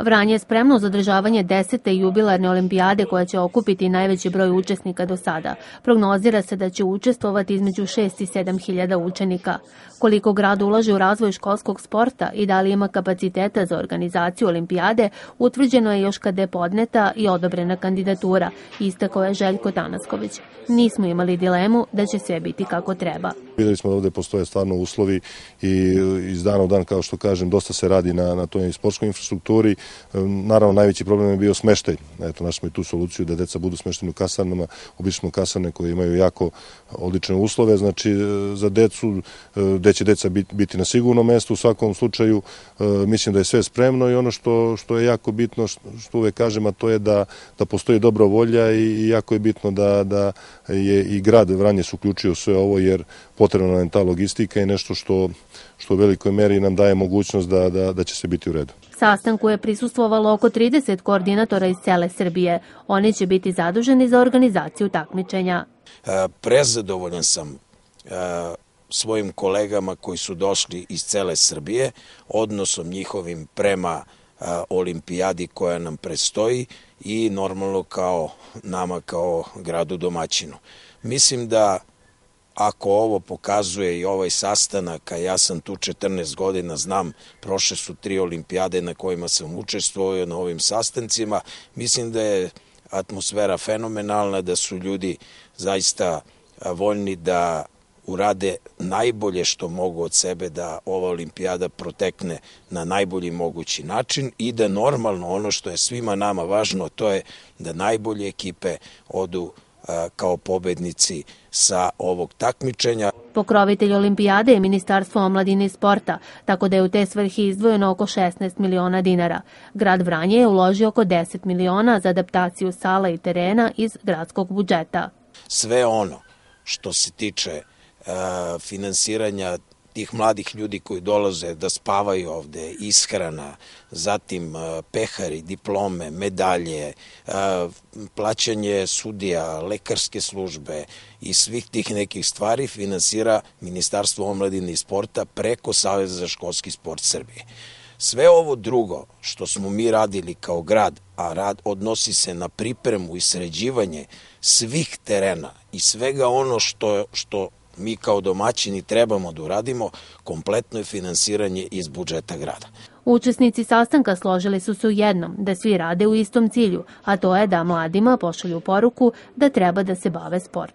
Vranje je spremno za održavanje desete jubilarne olimpijade koja će okupiti najveći broj učesnika do sada. Prognozira se da će učestvovati između 6 i 7 hiljada učenika. Koliko grad ulaže u razvoj školskog sporta i da li ima kapaciteta za organizaciju olimpijade, utvrđeno je još kada je podneta i odobrena kandidatura, istako je Željko Tanasković. Nismo imali dilemu da će sve biti kako treba. Videli smo da ovde postoje stvarno uslovi i iz dana u dan, kao što kažem, dosta se radi na, na toj sportskoj infrastrukturi. Naravno, najveći problem je bio smeštaj. Eto, našli smo i tu soluciju da deca budu smešteni u kasarnama. Obično smo kasarne koje imaju jako odlične uslove, znači e, za decu, e, gde će deca biti, na sigurnom mestu. U svakom slučaju, e, mislim da je sve spremno i ono što, što je jako bitno, što uvek kažem, a to je da, da postoji dobra volja i jako je bitno da, da je i grad Vranjes uključio sve ovo, jer potrebna nam je ta logistika i nešto što, što u velikoj meri nam daje mogućnost da, da, da će se biti u redu. Sastanku je prisustvovalo oko 30 koordinatora iz cele Srbije. Oni će biti zaduženi za organizaciju takmičenja. E, prezadovoljan sam e, svojim kolegama koji su došli iz cele Srbije, odnosom njihovim prema e, olimpijadi koja nam prestoji i normalno kao nama kao gradu domaćinu. Mislim da ako ovo pokazuje i ovaj sastanak, a ja sam tu 14 godina, znam, prošle su tri olimpijade na kojima sam učestvovao na ovim sastancima, mislim da je atmosfera fenomenalna, da su ljudi zaista voljni da urade najbolje što mogu od sebe da ova olimpijada protekne na najbolji mogući način i da normalno ono što je svima nama važno to je da najbolje ekipe odu kao pobednici sa ovog takmičenja. Pokrovitelj olimpijade je Ministarstvo omladine i sporta, tako da je u te svrhi izdvojeno oko 16 miliona dinara. Grad Vranje je uložio oko 10 miliona za adaptaciju sala i terena iz gradskog budžeta. Sve ono što se tiče uh, finansiranja tih mladih ljudi koji dolaze da spavaju ovde, ishrana, zatim e, pehari, diplome, medalje, e, plaćanje sudija, lekarske službe i svih tih nekih stvari finansira Ministarstvo omladine i sporta preko Saveza za školski sport Srbije. Sve ovo drugo što smo mi radili kao grad, a rad odnosi se na pripremu i sređivanje svih terena i svega ono što, što mi kao domaćini trebamo da uradimo, kompletno finansiranje iz budžeta grada. Učesnici sastanka složili su se u jednom, da svi rade u istom cilju, a to je da mladima pošalju poruku da treba da se bave sportom.